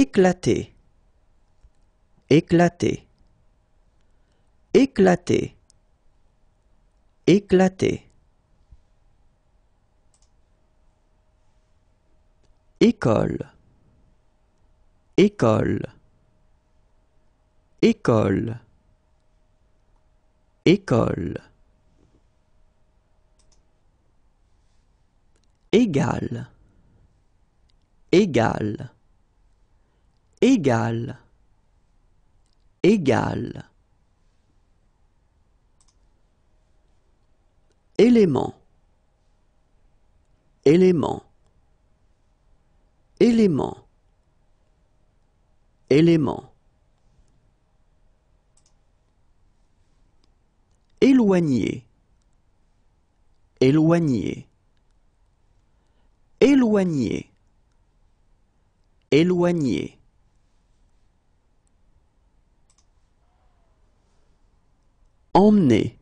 Éclaté, éclaté, éclater, éclaté. École, école, école, école. Égal, égal Égal. Égal. Élément. Élément. Élément. Élément. Éloigné. Éloigné. Éloigné. Éloigné. emmener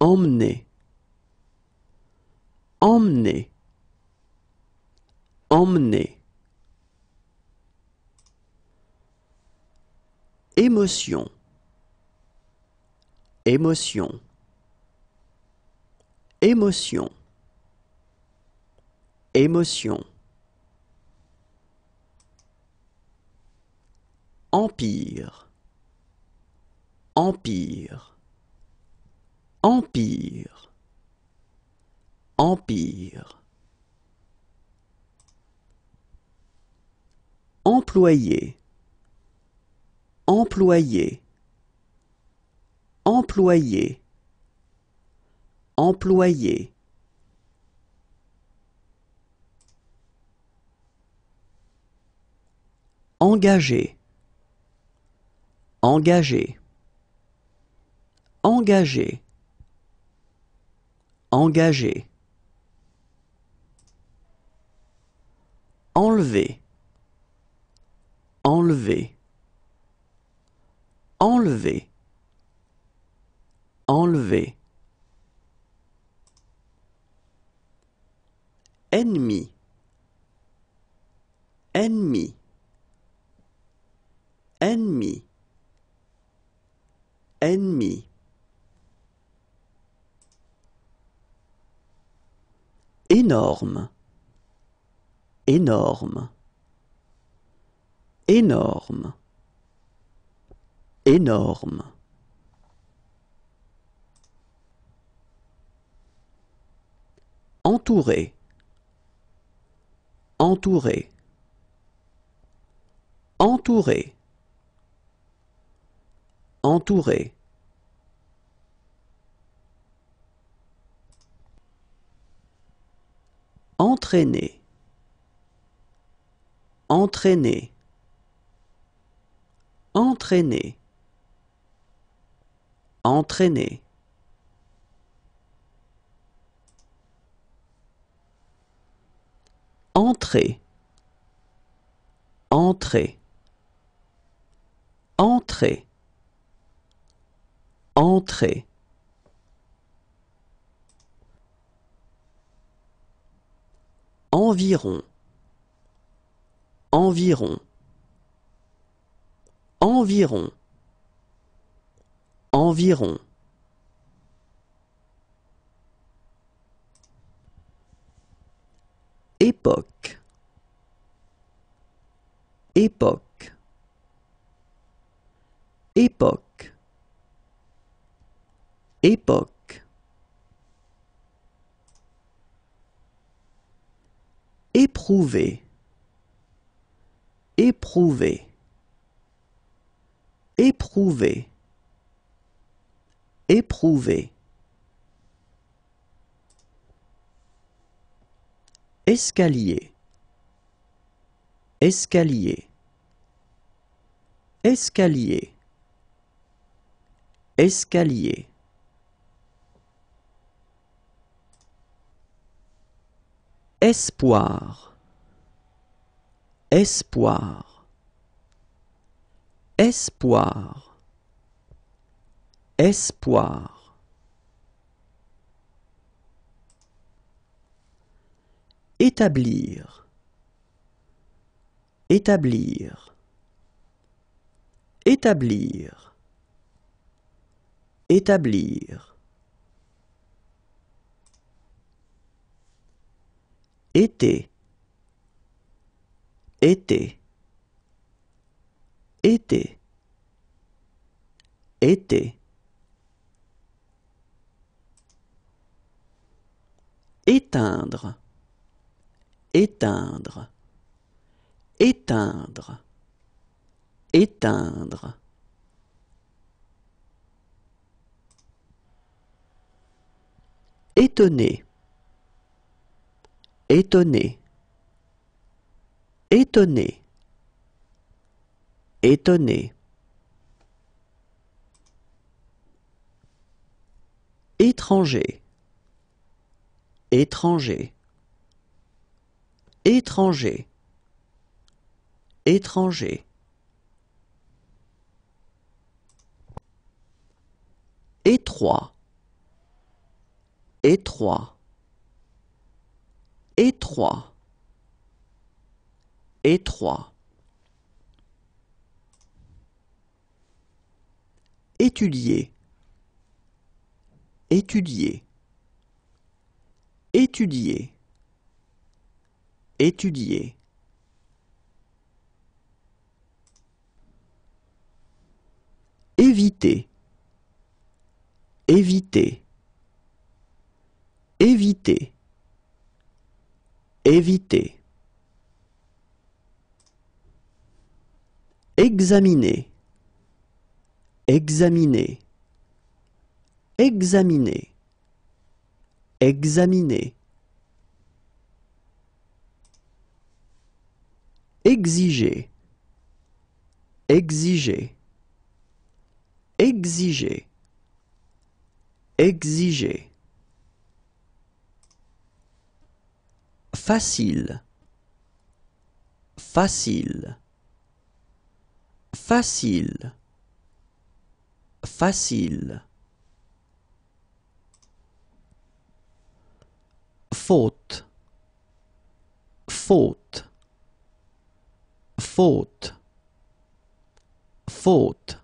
emmener emmener emmener émotion émotion émotion émotion empire Empire empire empire employé employé employé employé engagé engagé Engagé, engagé. Enlever, enlever. Enlever, enlever. Ennemi, ennemi. Ennemi. Ennemi. Énorme. Énorme. Énorme. Énorme. Entouré. Entouré. Entouré. Entouré. Entraîner Entraîner Entraîner Entraîner Entrer Entrer Entrer Entrer environ environ environ environ époque époque époque époque Éprouver. Éprouver. Éprouver. Éprouver. Escalier. Escalier. Escalier. Escalier. Espoir. Espoir. Espoir. Espoir. Établir. Établir. Établir. Établir. été été été été éteindre éteindre éteindre éteindre étonné étonné étonné étonné étranger étranger étranger étranger étroit étroit étroit étroit étudier étudier étudier étudier éviter éviter éviter éviter examiner examiner examiner examiner exiger exiger exiger exiger facile facile facile facile faute faute faute faute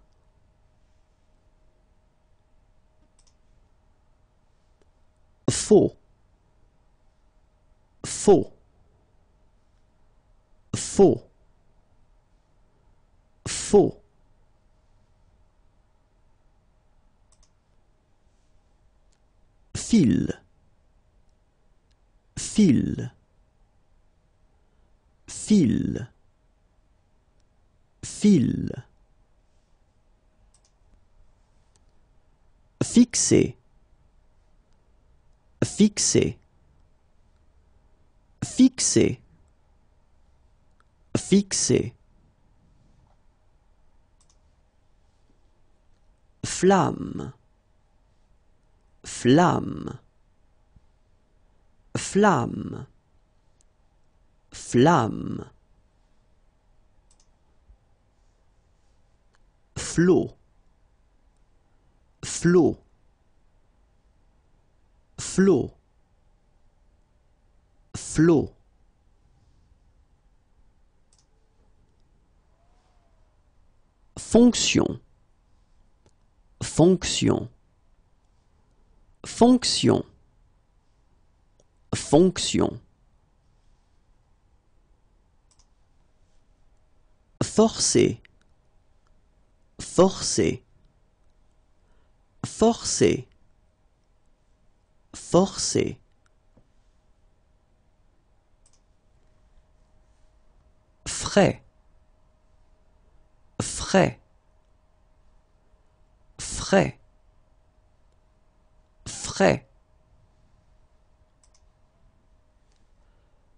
faux faux faux faux fil fil fil fil fixer fixer Fixé, Fixer. Flamme. Flamme. Flamme. Flamme. Flot. Flot. Flot. Flot. Fonction Fonction Fonction Fonction Forcer Forcer Forcer Forcer frais frais frais frais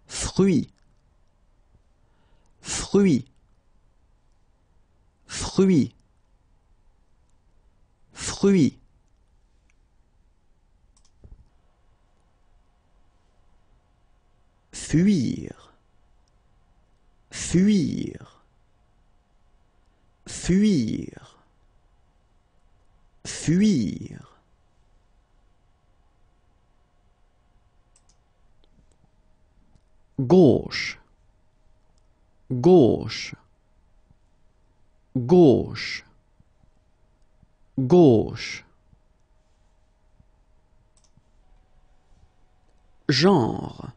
fruit fruit fruit fruit fuir fuir, fuir, fuir. gauche, gauche, gauche, gauche. Genre,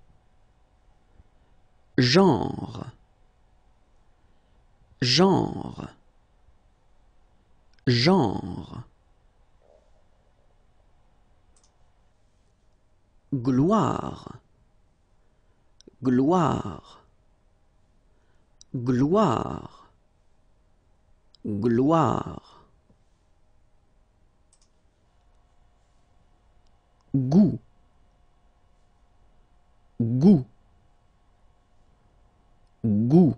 genre, genre genre gloire gloire gloire gloire goût goût goût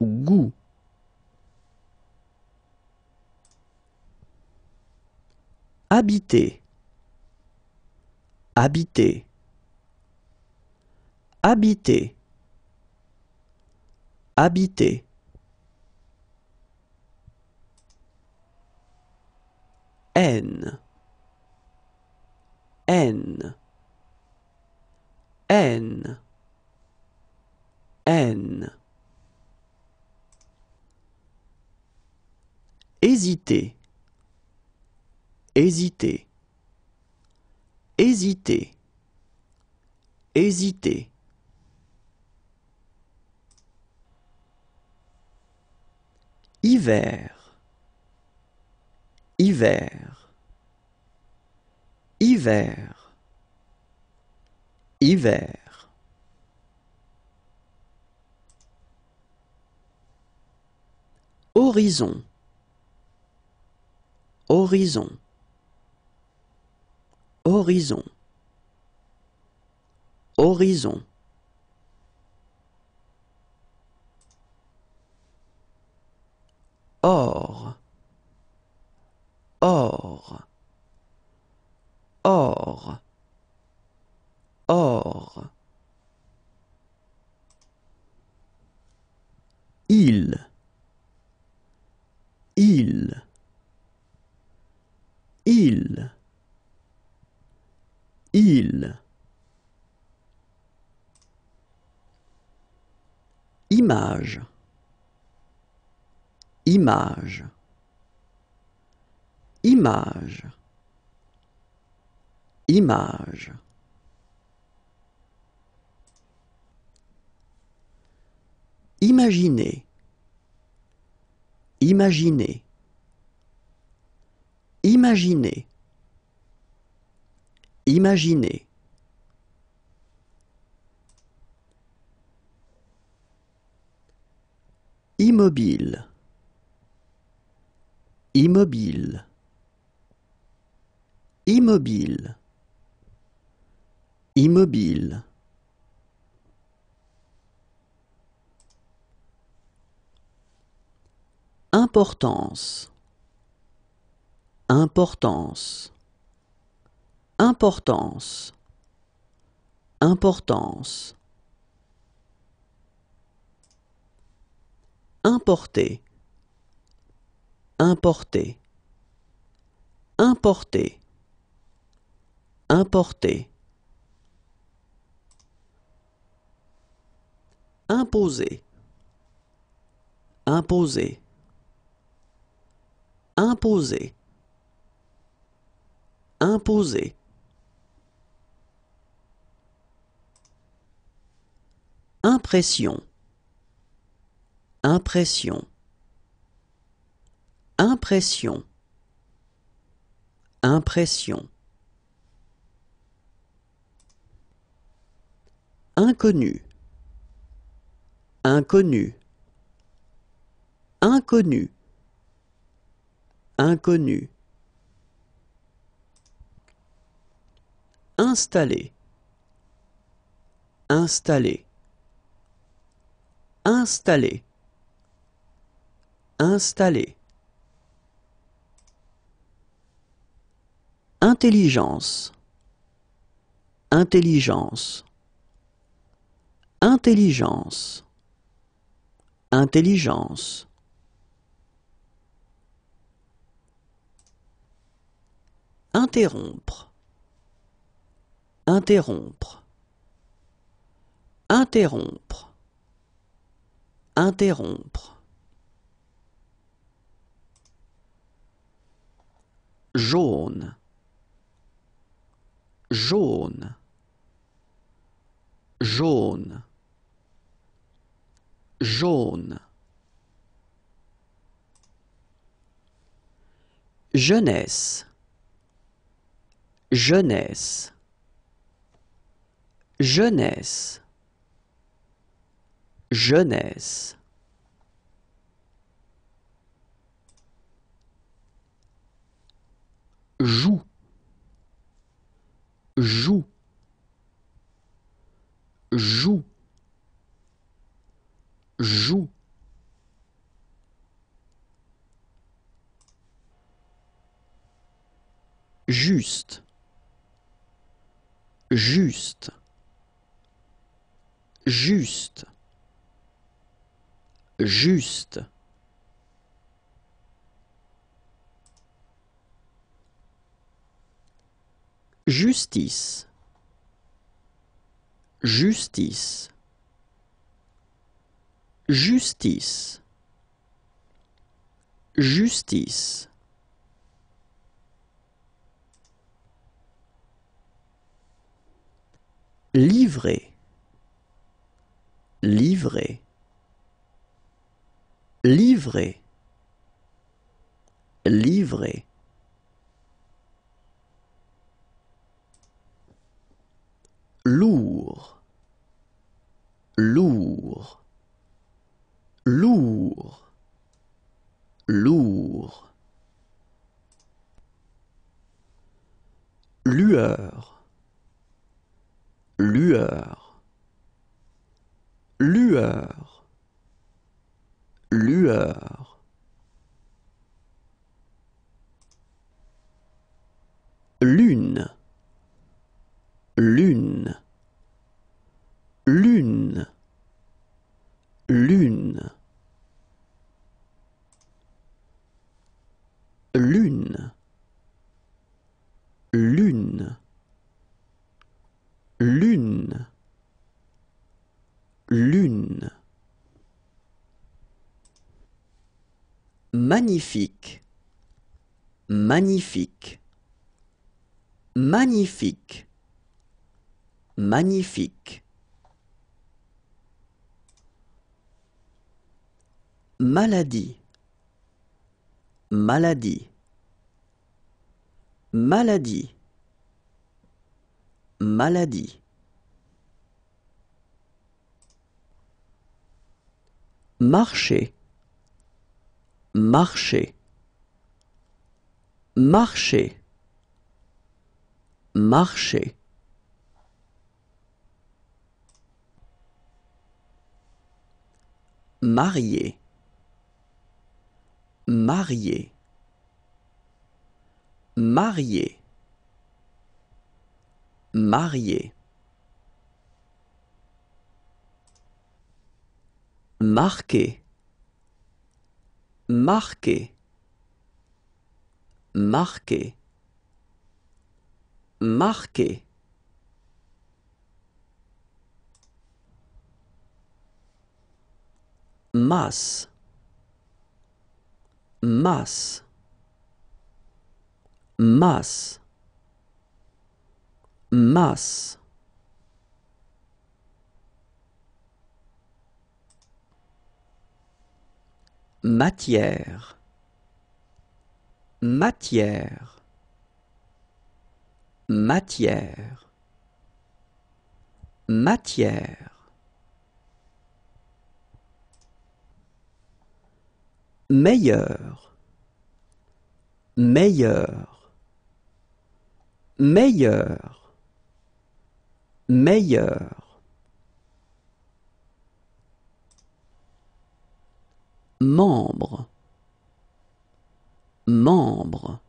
goût Habiter Habiter Habiter Habiter N N N N Hésiter. Hésiter. Hésiter. Hésiter. Hiver. Hiver. Hiver. Hiver. Horizon. Horizon Horizon Horizon Or Or Or Or Il Il il il image image image image imaginer imaginer Imaginez, imaginez, Immobile. Immobile. Immobile. Immobile. Importance. Importance. Importance. Importance. Importer. Importer. Importer. Importer. Imposer. Imposer. Imposer. Imposer. Impression Impression Impression Impression Inconnu Inconnu Inconnu Inconnu Installer. Installer. Installer. Installer. Intelligence. Intelligence. Intelligence. Intelligence. Interrompre Interrompre. Interrompre. Interrompre. jaune jaune jaune jaune jeunesse jeunesse jeunesse jeunesse joue joue joue joue juste juste Juste Juste Justice Justice Justice Justice Livrer Livré livrer, livré lourd lourd lourd lourd lueur lueur Lueur Lueur Lune Lune magnifique, magnifique, magnifique, magnifique. Maladie, maladie, maladie, maladie. Marcher marcher marcher marcher marié marié marié marié marquer. Marqué, marqué, marqué, masse masse masse masse Matière Matière Matière Matière Meilleur Meilleur Meilleur Meilleur membre membre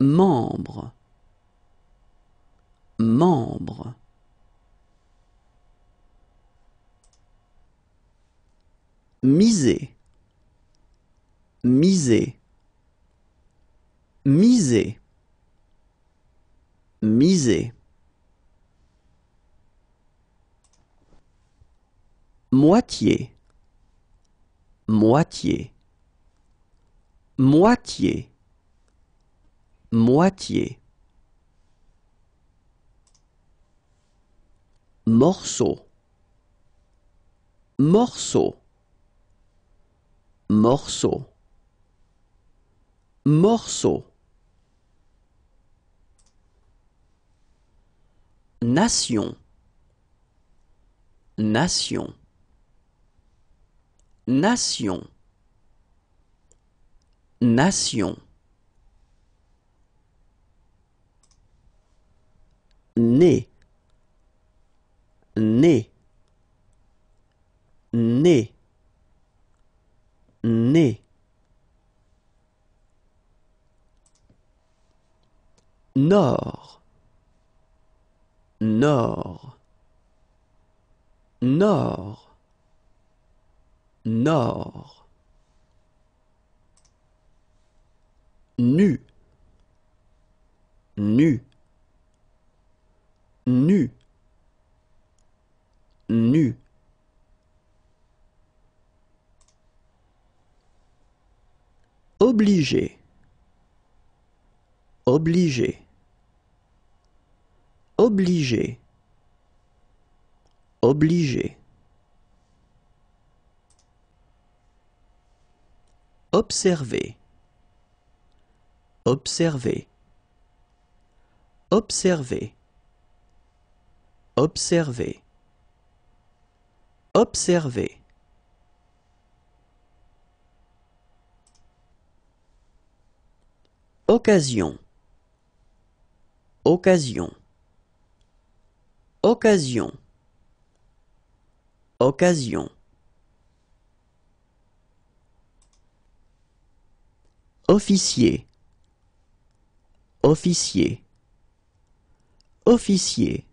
membre membre miser miser miser miser moitié moitié, moitié, moitié, morceau, morceau, morceau, morceau, nation, nation Nation Nation Né Né Né Né Nord Nord Nord nord nu nu nu nu obligé obligé obligé obligé Observer. Observer. Observer. Observer. Observer. Occasion. Occasion. Occasion. Occasion. officier officier officier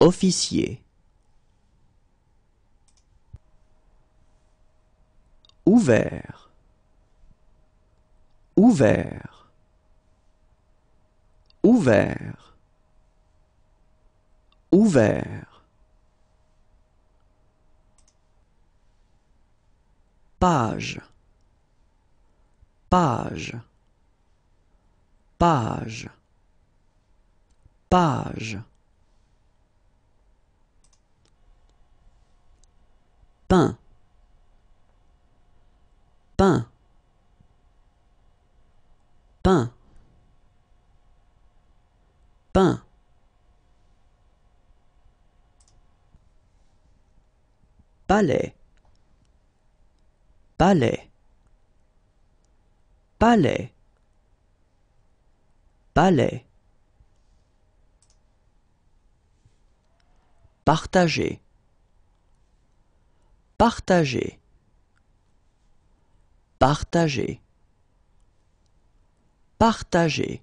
officier ouvert ouvert ouvert ouvert page page page page pain pain pain pain palais palais palais palais partager partager partager partager